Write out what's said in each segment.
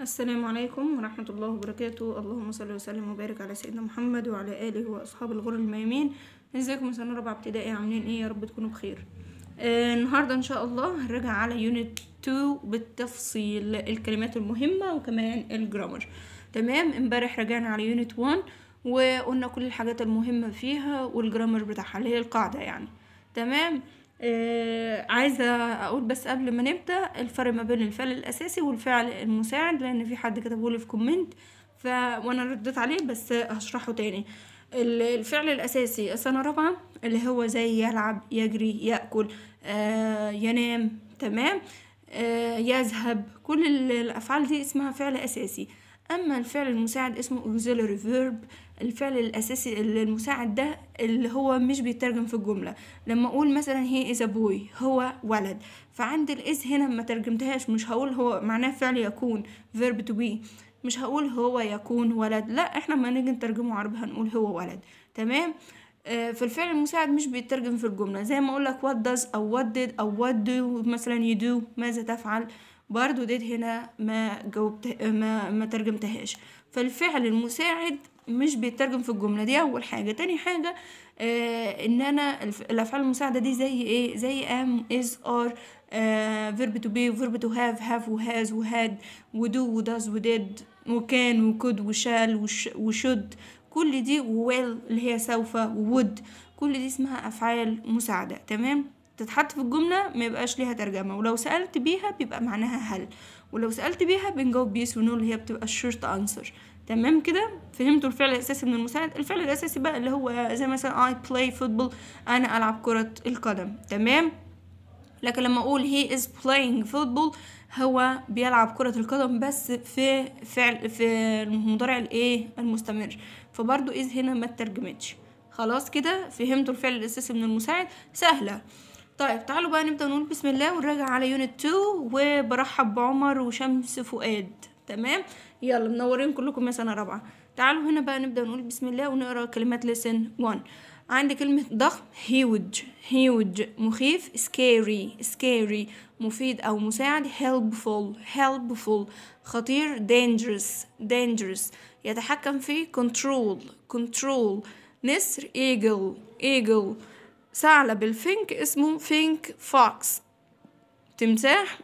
السلام عليكم ورحمة الله وبركاته اللهم صل وسلم وبارك على سيدنا محمد وعلى آله وأصحاب الغر الميامين ازيكم سنة رابعة ابتدائي عاملين ايه يا رب تكونوا بخير آه النهاردة ان شاء الله هنرجع على يونت 2 بالتفصيل الكلمات المهمة وكمان الجرامر تمام امبارح رجعنا على يونت 1 وقلنا كل الحاجات المهمة فيها والجرامر بتاعها اللي هي القاعدة يعني تمام آه عايزة أقول بس قبل ما نبدأ الفرق ما بين الفعل الأساسي والفعل المساعد لأن في حد كتبه لي في كومنت ف وأنا رديت عليه بس هشرحه تاني الفعل الأساسي السنة الرابعة اللي هو زي يلعب يجري يأكل آه ينام تمام آه يذهب كل الأفعال دي اسمها فعل أساسي أما الفعل المساعد اسمه auxiliary verb الفعل الأساسي المساعد ده اللي هو مش بيترجم في الجملة لما أقول مثلا هي إز بوي هو ولد فعند الإز هنا ما ترجمتهاش مش هقول هو معناه فعل يكون verb to be مش هقول هو يكون ولد لا احنا ما نيجي نترجمه عربي هنقول هو ولد تمام آه، في الفعل المساعد مش بيترجم في الجملة زي ما أقولك what does أو what did أو what do مثلا you do ماذا تفعل برضو ديت هنا ما جاوبت ما, ما ترجمتهاش فالفعل المساعد مش بيترجم في الجمله دي اول حاجه تاني حاجه آه ان انا الافعال المساعده دي زي ايه زي ام از ار فيرب تو بي وفيرب تو هاف هاف وهاز وهاد ودو وداز وديد وكان وكود وشال وش وشد كل دي ويل اللي هي سوف وود كل دي اسمها افعال مساعده تمام تتحط في الجملة ما يبقاش ليها ترجمة ولو سألت بيها بيبقى معناها هل ولو سألت بيها بنجاوب بيس ونو اللي هي بتبقى الشورت انسر تمام كده فهمتوا الفعل الاساسي من المساعد الفعل الاساسي بقى اللي هو زي مثلا I play football انا العب كرة القدم تمام لكن لما اقول هي از playing football هو بيلعب كرة القدم بس في فعل في المضارع الايه المستمر فبرضو از هنا ما ترجمتش خلاص كده فهمتوا الفعل الاساسي من المساعد سهله طيب تعالوا بقى نبدا نقول بسم الله ونراجع على يونت 2 وبرحب بعمر وشمس فؤاد تمام يلا منورين كلكم يا سنه رابعه تعالوا هنا بقى نبدا نقول بسم الله ونقرا كلمات لسن 1 عندي كلمة ضخم هيوج هيوج مخيف سكيري سكيري مفيد أو مساعد هيلبفول هيلبفول خطير دينجرس دينجرس يتحكم في كنترول كنترول نسر ايجل ايجل ثعلب الفينك اسمه فينك فوكس تمساح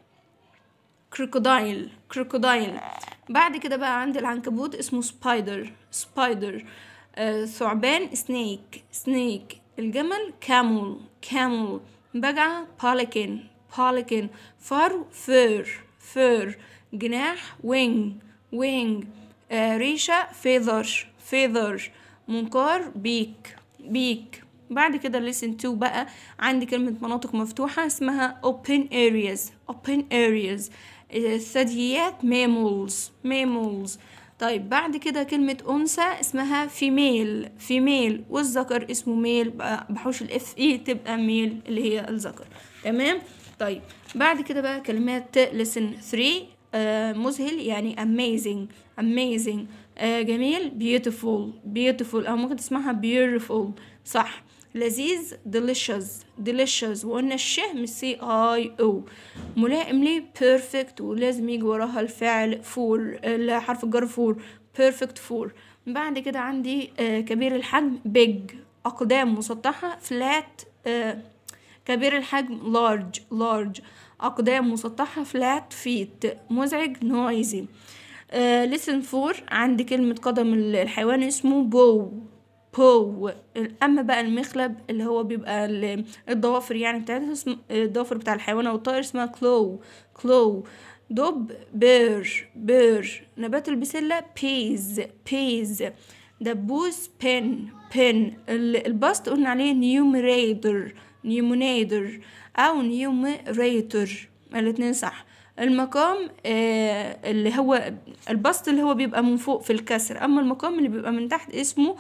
كروكودايل كروكودايل بعد كده بقى عندي العنكبوت اسمه سبايدر سبايدر آه ثعبان سنيك سنيك الجمل كامل كامل بجعة باليكن باليكن فار فير فير جناح وينج وينج آه ريشة فيذر فيذر منقار بيك بيك بعد كده listen to بقى عندي كلمة مناطق مفتوحة اسمها open areas open areas الثدييات ميمولز ميمولز طيب بعد كده كلمة أنثى اسمها فيميل فيميل والذكر اسمه ميل بحوش الاف اي تبقى ميل اللي هي الذكر تمام طيب بعد كده بقى كلمات لسن 3 آه، مذهل يعني amazing amazing آه، جميل beautiful beautiful او ممكن تسمعها beautiful صح لذيذ delicious delicious وقلنا الشه مش سي اي او ملائم ليه perfect ولازم يجي وراها الفعل فور حرف الجر فور perfect فور بعد كده عندي آه، كبير الحجم big أقدام مسطحة flat آه، كبير الحجم large large أقدام مسطحة flat feet مزعج noisy آه، listen for عندي كلمة قدم الحيوان اسمه bow بو اما بقى المخلب اللي هو بيبقى الضوافر يعني بتاعتها اسم الضوافر بتاع الحيوان او الطائر اسمها كلو كلو دب بير بير نبات البسلة بيز بيز دبوس بن بن البسط قلنا عليه نيومريدر نيومنيدر او نيومريتر الاتنين صح المقام آه، اللي هو البسط اللي هو بيبقى من فوق في الكسر اما المقام اللي بيبقى من تحت اسمه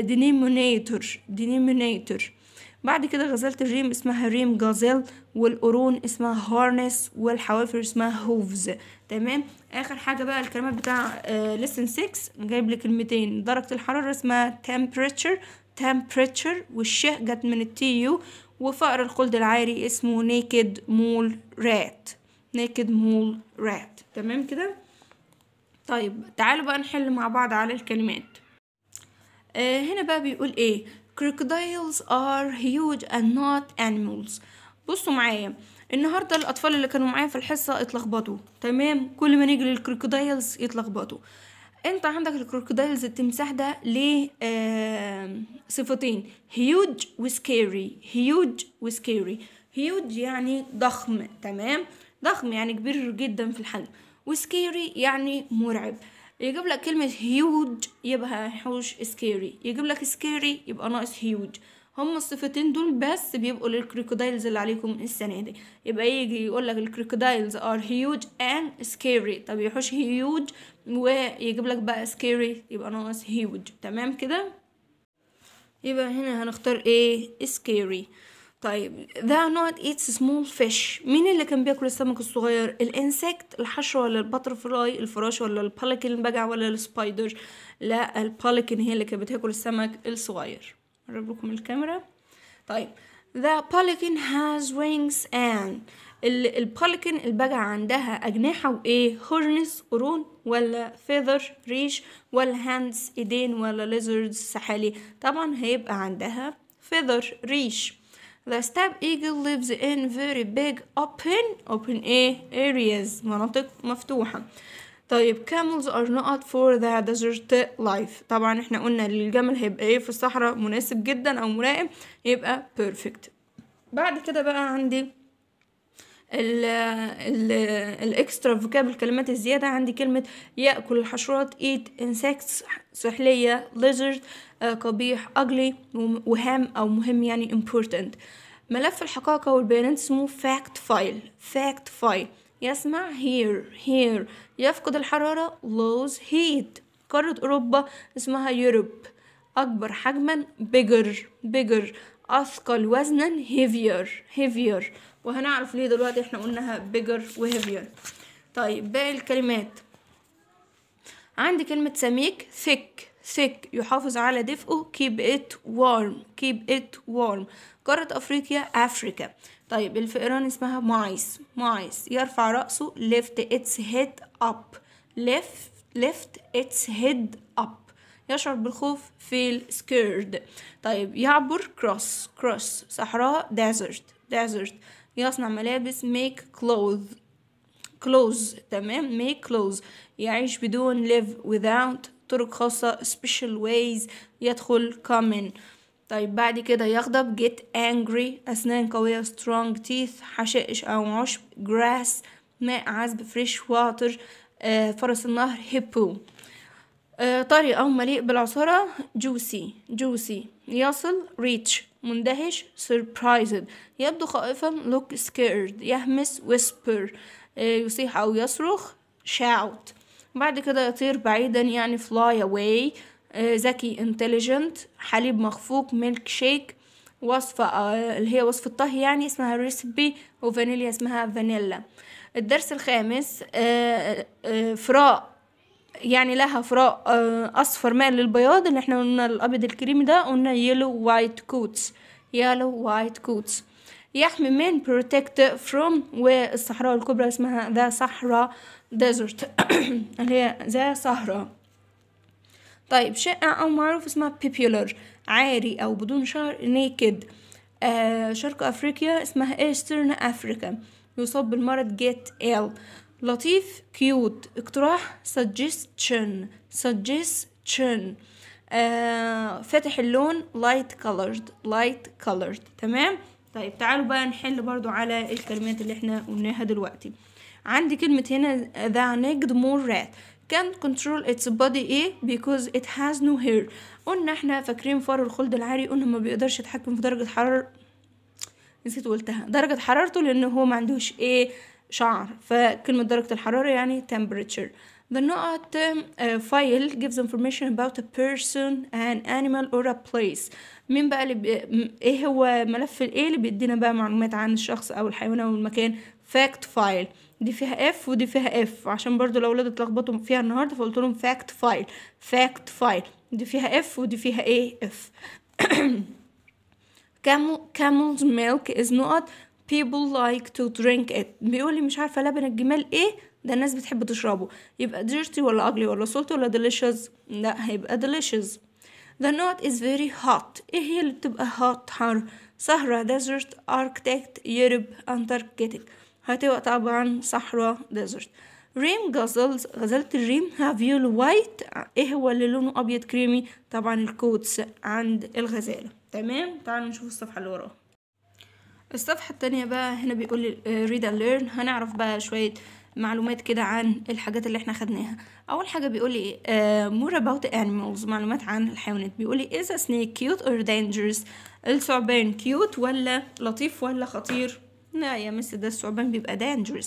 دينيمونيتور آه، دينيمونيتور بعد كده غزلت الريم اسمها ريم جازيل والقرون اسمها هارنس والحوافر اسمها هوفز تمام اخر حاجة بقى الكلمات بتاع لسن آه، 6 جايب لي كلمتين درجة الحرارة اسمها temperature temperature والشه جت من التيو وفقر الخلد العاري اسمه naked mole rat ناكد مول رات تمام كده طيب تعالوا بقى نحل مع بعض على الكلمات آه هنا بقى بيقول ايه crocodiles are huge and not animals بصوا معايا النهاردة الأطفال اللي كانوا معايا في الحصة اتلخبطوا تمام كل ما نيجي للكروكودايلز يتلخبطوا انت عندك الكروكودايلز التمساح ده ليه آه صفتين هيوج وسكيري هيوج وسكيري هيوج يعني ضخم تمام ضخم يعني كبير جدا في الحجم وسكيري يعني مرعب يجيب لك كلمة هيوج يبقى حوش سكيري يجيب لك سكيري يبقى ناقص هيوج هما الصفتين دول بس بيبقوا للكريكودايلز اللي عليكم السنة دي يبقى يجي يقول لك الكريكودايلز ار هيوج اند سكيري طب يحوش هيوج ويجيب لك بقى سكيري يبقى ناقص هيوج تمام كده يبقى هنا هنختار ايه سكيري طيب ذا نوت ايتس سمول فيش مين اللي كان بياكل السمك الصغير الانسكت الحشره ولا الباترفلاي الفراش ولا البالكن البجع ولا السبايدر لا البالكن هي اللي كانت بتاكل السمك الصغير اقرب لكم الكاميرا طيب ذا بلكن هاز وينجز اند البالكن البجع عندها أجنحة وإيه هورنس قرون ولا فيذر ريش ولا هاندز إيدين ولا ليزردز سحالي طبعا هيبقى عندها فيذر ريش The step eagle lives in very big open open areas مناطق مفتوحة طيب camels are not for the desert life طبعا احنا قلنا الجمل هيبقى ايه في الصحراء مناسب جدا او ملائم يبقى perfect بعد كده بقى عندي ال ال الاكسترا فوكاب الكلمات الزياده عندي كلمه ياكل الحشرات eat insects سحليه lizard آه، قبيح ugly وهام أو مهم يعني important ملف الحقائق والبيانات اسمه fact file fact file يسمع here here يفقد الحرارة lose heat قارة أوروبا اسمها يوروب أكبر حجما bigger bigger أثقل وزنا heavier heavier وهنعرف ليه دلوقتي احنا قلناها bigger و heavier طيب باقي الكلمات عندي كلمة سميك thick thick يحافظ على دفئه keep it warm keep it warm قارة أفريقيا أفريكا طيب الفئران اسمها mice mice يرفع رأسه lift its head up lift lift its head up يشعر بالخوف feel scared طيب يعبر cross cross صحراء desert desert يصنع ملابس make clothes clothes تمام make clothes يعيش بدون live without طرق خاصة special ways يدخل common طيب بعد كده يغضب get angry أسنان قوية strong teeth حشائش أو عشب grass ماء عذب fresh water آه فرس النهر hippo آه طري أو مليء بالعصارة juicy juicy يصل reach مندهش surprised يبدو خائفا look scared يهمس whisper آه يصيح أو يصرخ shout بعد كده يطير بعيدا يعني فلاي اواي آه، ذكي انتليجنت حليب مخفوق ميلك شيك وصفة آه، اللي هي وصفة طهي يعني اسمها ريسبي وفانيليا اسمها فانيلا الدرس الخامس آه، فراء يعني لها فراء اصفر مائل للبياض اللي احنا قلنا الابيض الكريمي ده قلنا يلو وايت كوتس يلو وايت كوتس يحمي من بروتكت فروم والصحراء الكبرى اسمها ذا صحراء ديزرت اللي هي زي صهرة طيب شقة أو معروف اسمها بيبيولر عاري أو بدون شعر نيكد آه شرق أفريقيا اسمها إيسترن أفريكا يصاب بالمرض جيت إل لطيف كيوت اقتراح suggestion suggestion آه فاتح اللون light colored light colored تمام طيب تعالوا بقى نحل برضو على الكلمات اللي احنا قلناها دلوقتي عندي كلمة هنا the naked more rat can control its body ايه because it has no hair قلنا احنا فاكرين فار الخلد العاري قلنا ما بيقدرش يتحكم في درجة حرارة نسيت قلتها درجة حرارته لان هو ما عندوش ايه شعر فكلمة درجة الحرارة يعني temperature The نقط uh, file gives information about a person, an animal or a place. مين بقى اللي بي... ايه هو ملف الايه اللي بيدينا بقى معلومات عن الشخص او الحيوان او المكان fact file دي فيها اف ودي فيها اف عشان برضو الاولاد اتلخبطوا فيها النهارده فقلت لهم فاكت فايل فاكت فايل دي فيها اف ودي فيها ايه اف camel's ميلك از نوت people like to drink it بيقول لي مش عارفه لبن الجمال ايه ده الناس بتحب تشربه يبقى ديرتي ولا اجلي ولا salt ولا delicious لا هيبقى delicious the نوت is very hot ايه هي اللي بتبقى hot حر سهرة desert architect Europe Antarctic هتبقى طبعا صحراء ديزرت ريم جازلز غزالة الريم هاف يو وايت ايه هو اللي لونه ابيض كريمي طبعا الكوتس عند الغزالة تمام تعالوا نشوف الصفحة اللي وراها الصفحة التانية بقى هنا بيقول ريد ليرن آه، هنعرف بقى شوية معلومات كده عن الحاجات اللي احنا خدناها اول حاجه بيقول لي مور آه، اباوت animals معلومات عن الحيوانات بيقول لي از سنيك كيوت اور دانجرس الثعبان كيوت ولا لطيف ولا خطير لا يا مس ده الثعبان بيبقى dangerous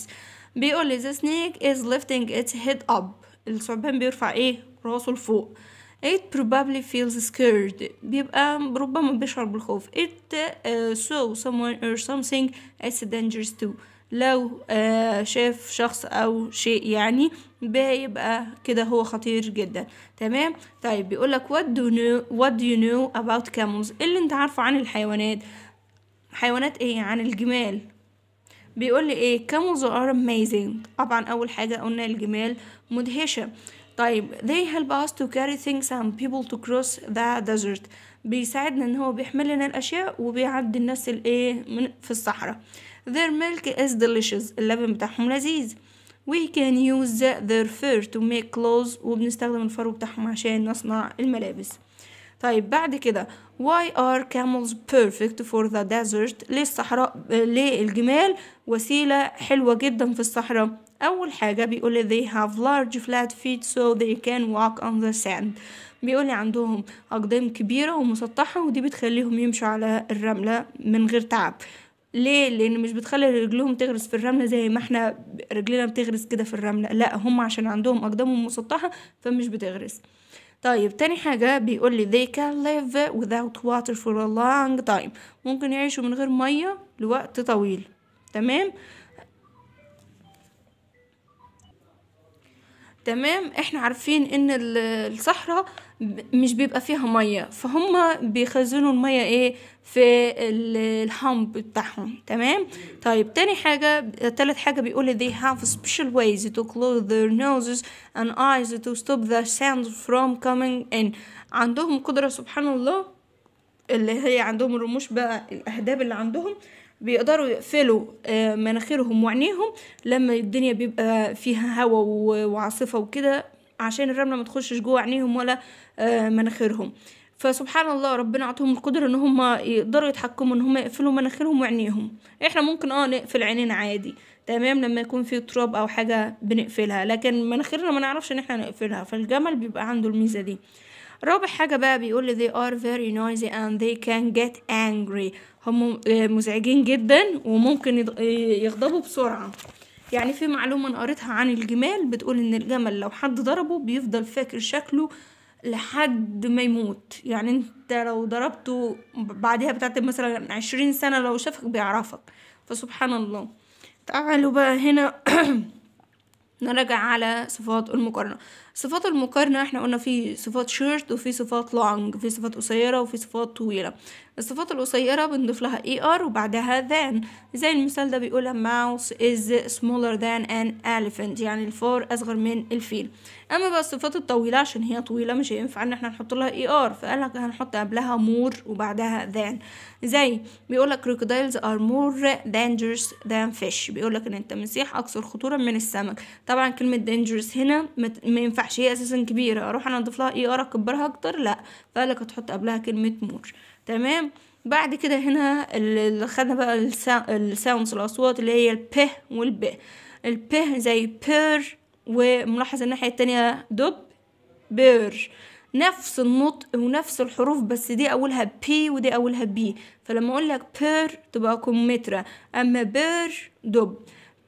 بيقول لي the snake is lifting its head up الثعبان بيرفع ايه راسه لفوق it probably feels scared بيبقى ربما بيشعر بالخوف it uh, saw someone or something it's dangerous too لو uh, شاف شخص او شيء يعني بيبقى كده هو خطير جدا تمام طيب بيقولك what do you know what do you know about camels اللي انت عارفه عن الحيوانات حيوانات ايه عن الجمال بيقول لي ايه كانوا they are amazing طبعا اول حاجه قلنا الجمال مدهشه طيب they help us to carry things and people to cross the desert بيساعدنا ان هو بيحمل لنا الاشياء وبيعدي الناس الايه في الصحراء their milk is delicious اللبن بتاعهم لذيذ we can use their fur to make clothes وبنستخدم الفرو بتاعهم عشان نصنع الملابس طيب بعد كده why are camels perfect for the desert ليه الصحراء ليه الجمال وسيلة حلوة جدا في الصحراء أول حاجة بيقولي they have large flat feet so they can walk on the sand بيقولي عندهم أقدام كبيرة ومسطحة ودي بتخليهم يمشوا على الرملة من غير تعب ليه لان مش بتخلي رجلهم تغرس في الرمله زي ما احنا رجلنا بتغرس كده في الرمله لا هم عشان عندهم اقدامهم مسطحه فمش بتغرس طيب تاني حاجة بيقول لي they can live without water for a long time ممكن يعيشوا من غير مية لوقت طويل تمام تمام احنا عارفين ان الصحراء مش بيبقى فيها ميه فهم بيخزنوا الميه ايه في الحمض بتاعهم تمام طيب تاني حاجة تالت حاجة بيقول they have special ways to close their noses and eyes to stop the sounds from coming in عندهم قدرة سبحان الله اللي هي عندهم الرموش بقى الأهداب اللي عندهم بيقدروا يقفلوا آه، مناخيرهم وعينيهم لما الدنيا بيبقى فيها هوا وعاصفة وكده عشان الرملة ما تخشش جوه عينيهم ولا آه، مناخيرهم فسبحان الله ربنا عطهم القدرة ان هم يقدروا يتحكموا ان هم يقفلوا مناخيرهم وعينيهم احنا ممكن اه نقفل عينينا عادي تمام لما يكون في تراب او حاجة بنقفلها لكن مناخيرنا ما نعرفش ان احنا نقفلها فالجمل بيبقى عنده الميزة دي رابع حاجة بقى بيقول لي they are very noisy and they can get angry هم آه، مزعجين جدا وممكن آه، يغضبوا بسرعة يعني في معلومة أنا قريتها عن الجمال بتقول إن الجمل لو حد ضربه بيفضل فاكر شكله لحد ما يموت يعني انت لو ضربته بعدها بتاعت مثلا عشرين سنة لو شافك بيعرفك فسبحان الله تعالوا بقى هنا نرجع على صفات المقارنة صفات المقارنة احنا قلنا في صفات شورت وفي صفات لونج في صفات قصيرة وفي صفات طويلة الصفات القصيرة بنضيف لها ار وبعدها ذان زي المثال ده بيقول ماوس از سمولر ذان ان الفنت elephant يعني الفار أصغر من الفيل أما بقى الصفات الطويلة عشان هي طويلة مش هينفع إن احنا نحط لها ار فقال لك هنحط قبلها مور وبعدها ذان زي بيقول لك crocodiles are more dangerous than fish بيقول لك إن التمسيح أكثر خطورة من السمك طبعا كلمة dangerous هنا ما ينفعش ينفعش هي اساسا كبيره اروح انا اضيف لها اي ار اكبرها اكتر لا فقالك هتحط قبلها كلمه مور تمام بعد كده هنا اللي خدنا بقى الساوندز الاصوات اللي هي الب والب الب زي بير وملاحظ الناحيه التانية دب بير نفس النطق ونفس الحروف بس دي اولها بي ودي اولها بي فلما اقول لك بير تبقى كمترة اما بير دب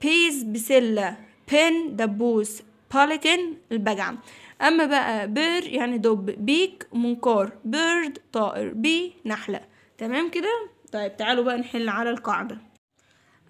بيز بسله بن دبوس باليتن البجعة أما بقى بير يعني دب بيك منقار بيرد طائر بي نحلة تمام كده طيب تعالوا بقى نحل على القاعدة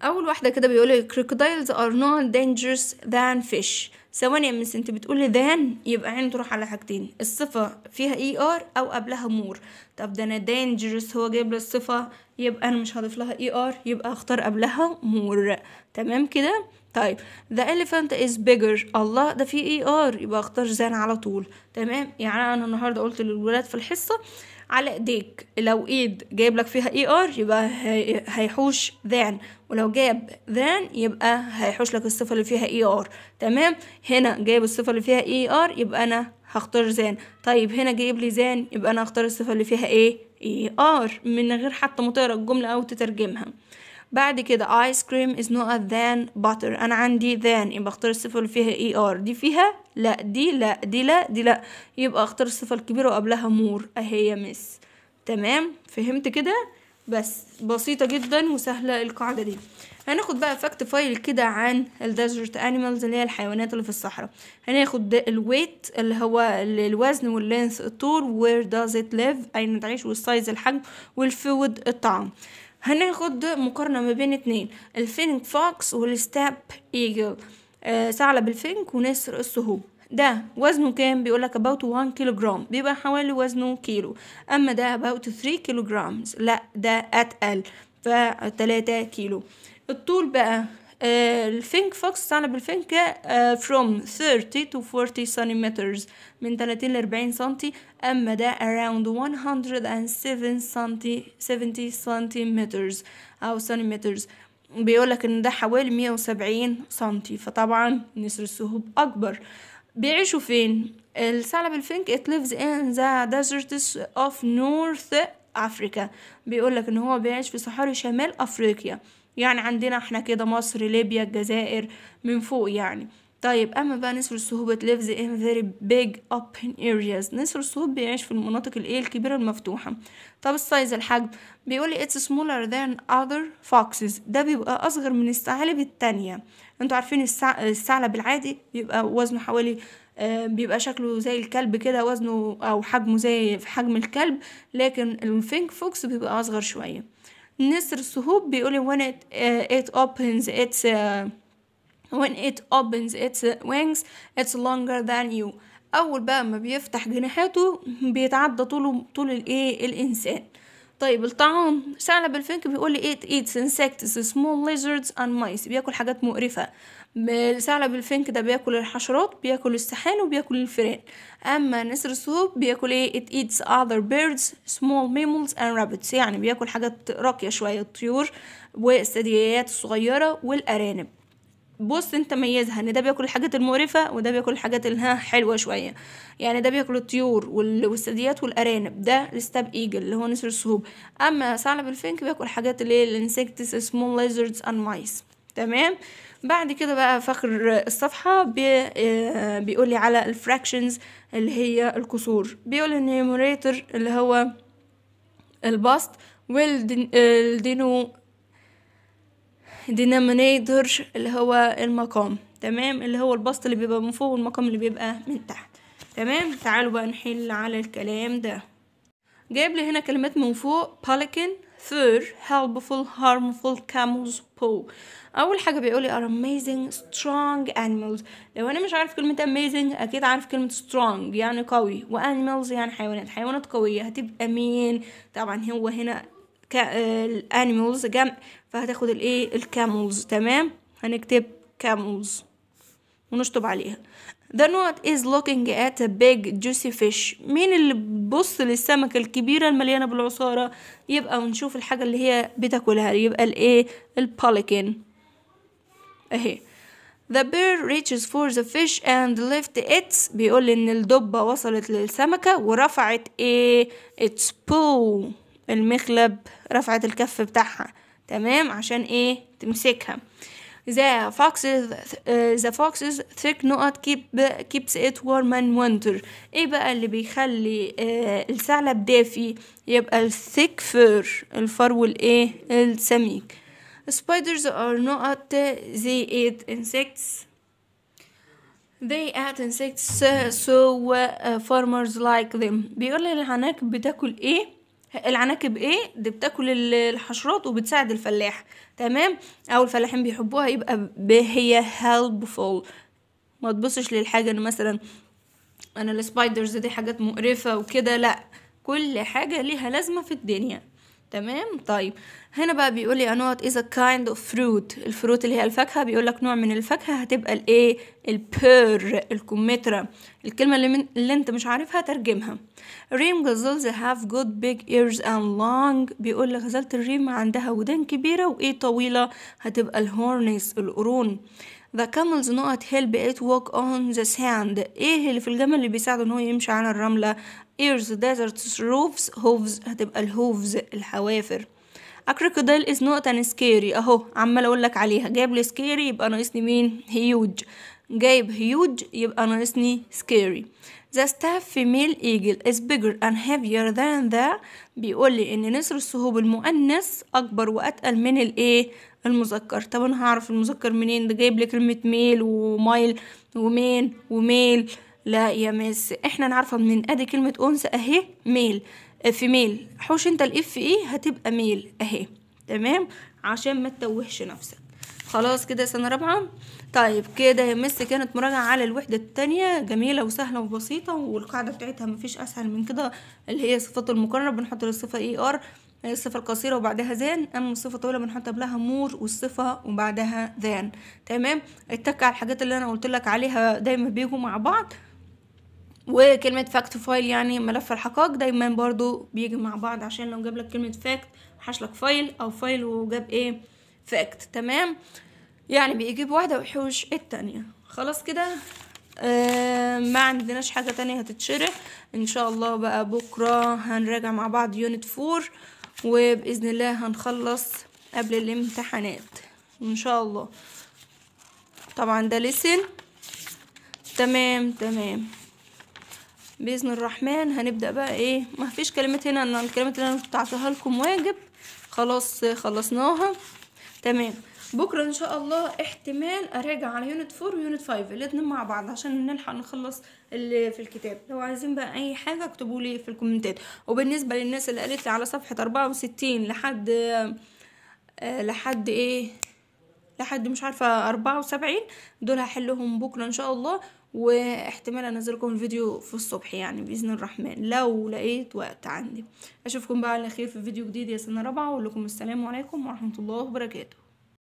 أول واحدة كده بيقولي crocodiles are not dangerous than fish ثواني يا مس انت بتقولي ذان يبقى عين تروح على حاجتين الصفة فيها اي e ار او قبلها مور طب ده انا dangerous هو جايب لي الصفة يبقى انا مش هضيف لها اي e ار يبقى اختار قبلها مور تمام كده طيب the elephant is bigger الله ده فيه اي e ار يبقى اختار زان على طول تمام يعني انا النهارده قلت للولاد في الحصه على ايديك لو ايد جايب لك فيها اي e ار يبقى هيحوش ذان ولو جاب ذان يبقى هيحوش لك الصفه اللي فيها اي e ار تمام هنا جايب الصفه اللي فيها اي ار يبقى انا هختار زان طيب هنا جايب لي زان يبقى انا هختار الصفه اللي فيها ايه اي ار من غير حتى ما تقرا الجمله او تترجمها بعد كده ice cream is not than butter انا عندي than يبقى اختار الصفه اللي فيها er دي فيها لا دي لا دي لا دي لا يبقى اختار الصفه الكبيره وقبلها more اهي يا مس تمام فهمت كده بس بسيطه جدا وسهله القاعده دي هناخد بقى فاكت فايل كده عن الديزرت انيمالز اللي هي الحيوانات اللي في الصحراء هناخد الويت اللي هو الوزن واللينث الطول وير داز ات ليف اين تعيش والسايز الحجم والفود الطعام هناخد مقارنة ما بين اتنين الفينك فوكس والستاب ايجل آه الفينك ونسر الصهوب ده وزنه كام بيقولك about 1 كيلو جرام بيبقى حوالي وزنه كيلو اما ده about 3 كيلو لا ده اتقل فتلاتة كيلو الطول بقى آه، الفينك فوكس بتاعنا بالفينك فروم 30 to 40 سنتيمترز من 30 ل 40 سنتي أما ده اراوند 107 سنتي 70 سنتيمترز أو centimeters بيقولك إن ده حوالي 170 سنتي فطبعا نسر السهوب أكبر بيعيشوا فين؟ الثعلب الفينك it lives in the deserts of North Africa لك إن هو بيعيش في صحاري شمال أفريقيا يعني عندنا احنا كده مصر ليبيا الجزائر من فوق يعني طيب اما بقى نسر السهوب lives in very big open areas نسر السهوب بيعيش في المناطق الايه الكبيره المفتوحه طب السايز الحجم بيقول لي اتس سمولر ذان اذر فوكسز ده بيبقى اصغر من الثعالب التانية انتوا عارفين الثعلب العادي بيبقى وزنه حوالي آه، بيبقى شكله زي الكلب كده وزنه او حجمه زي في حجم الكلب لكن الفينك فوكس بيبقى اصغر شويه نسر سهوب بيقولي when it, uh, it opens its uh, when it opens its wings it's longer than you اول بقى ما بيفتح جناحاته بيتعدى طوله طول الايه الانسان طيب الطعام ثعلب الفنك بيقول لي it eats insects small lizards and mice بياكل حاجات مقرفه الثعلب الفنك ده بياكل الحشرات بياكل السحان وبياكل الفئران اما نسر الثوب بياكل ايه it eats other birds small mammals and rabbits يعني بياكل حاجات راقيه شويه الطيور والثدييات الصغيره والارانب بص انت ميزها ان ده بياكل الحاجات المقرفه وده بياكل الحاجات اللي ها حلوه شويه يعني ده بياكل الطيور والثدييات والارانب ده الستاب ايجل اللي هو نسر الثوب اما ثعلب الفنك بياكل حاجات اللي هي الانسكتس سمول ليزردز اند مايس تمام بعد كده بقى فخر الصفحة بي آه، بيقول لي على الفراكشنز اللي هي الكسور بيقول النيوميريتور اللي هو البسط والدينو آه، دينامينيتور اللي هو المقام تمام اللي هو البسط اللي بيبقى من فوق والمقام اللي بيبقى من تحت تمام تعالوا بقى نحل على الكلام ده جايب لي هنا كلمات من فوق بالكن for helpful harmful camel's paw اول حاجه بيقولي are amazing strong animals لو انا مش عارف كلمه amazing اكيد عارف كلمه strong يعني قوي وانيمالز يعني حيوانات حيوانات قويه هتبقى مين طبعا هو هنا الانيمالز جمع فهتاخد الايه الكاملز تمام هنكتب كاملز ونشطب عليها The node is looking at a big juicy fish مين اللي بص للسمكة الكبيرة المليانة بالعصارة يبقى ونشوف الحاجة اللي هي بتاكلها يبقى الايه البوليكين اهي The bear reaches for the fish and lift its بيقول إن الدبة وصلت للسمكة ورفعت إيه its paw المخلب رفعت الكف بتاعها تمام عشان إيه تمسكها The foxes, the foxes thick نقط keep, keeps it warm in winter ايه بقى اللي بيخلي الثعلب دافي يبقى الثيك فير الفرو الايه السميك spiders are not they eat insects they eat insects so uh, farmers like them بيقول للعناك بتاكل ايه العناكب ايه دي بتاكل الحشرات وبتساعد الفلاح تمام او الفلاحين بيحبوها يبقى هي helpful ما تبصش للحاجه ان مثلا انا السبايدرز دي حاجات مقرفه وكده لا كل حاجه ليها لازمه في الدنيا تمام طيب هنا بقى بيقول لي انوت از ا كايند اوف فروت الفروت اللي هي الفاكهه بيقول لك نوع من الفاكهه هتبقى الايه البير الكمثرى الكلمه اللي, من اللي انت مش عارفها ترجمها ريم غزلز هاف جود بيج ايرز اند لونج بيقول لك غزاله الريم عندها ودان كبيره وايه طويله هتبقى الهورنس القرون The camels not help it walk on the sand ايه اللي في الجمل اللي بيساعده ان هو يمشي على الرملة ears deserts roofs hooves هتبقى الهوفز الحوافر A crocodile is not an scary اهو عمال اقول لك عليها جايب لي scary يبقى ناقصني مين huge جايب huge يبقى ناقصني scary The staff female eagle is bigger and heavier than the بيقول لي ان نسر الصهوب المؤنث اكبر واتقل من الايه المذكر طب انا هعرف المذكر منين ده جايب لي كلمه ميل ومايل ومين وميل لا يا مس احنا نعرفها من ادي كلمه انثى اهي ميل في ميل حوش انت الاف ايه هتبقى ميل اهي تمام عشان ما تتوهش نفسك خلاص كده سنه رابعه طيب كده يا مس كانت مراجعه على الوحده الثانيه جميله وسهله وبسيطه والقاعده بتاعتها مفيش اسهل من كده اللي هي صفات المقرب بنحط الصفه اي ار الصفة القصيرة وبعدها ذان أما الصفة الطويلة بنحط قبلها مور والصفة وبعدها ذان تمام اتك على الحاجات اللي أنا قلت لك عليها دايما بيجوا مع بعض وكلمة فاكت فايل يعني ملف الحقائق دايما برضو بيجي مع بعض عشان لو جاب لك كلمة فاكت حشلك فايل أو فايل وجاب إيه فاكت تمام يعني بيجيب واحدة ويحوش التانية خلاص كده آه ما عندناش حاجة تانية هتتشرح ان شاء الله بقى بكرة هنراجع مع بعض يونت فور وبإذن الله هنخلص قبل الامتحانات إن شاء الله طبعا ده لسن تمام تمام بإذن الرحمن هنبدأ بقى إيه ما فيش كلمات هنا أنا الكلمات اللي أنا كنت لكم واجب خلاص خلصناها تمام بكره ان شاء الله احتمال اراجع على يونت 4 ويونت 5 الاتنين مع بعض عشان نلحق نخلص اللي في الكتاب لو عايزين بقى اي حاجه اكتبوا لي في الكومنتات وبالنسبه للناس اللي قالت لي على صفحه 64 لحد آه، لحد ايه لحد مش عارفه 74 دول هحلهم بكره ان شاء الله واحتمال انزل لكم الفيديو في الصبح يعني باذن الرحمن لو لقيت وقت عندي اشوفكم بقى على خير في فيديو جديد يا سنه رابعه واقول لكم السلام عليكم ورحمه الله وبركاته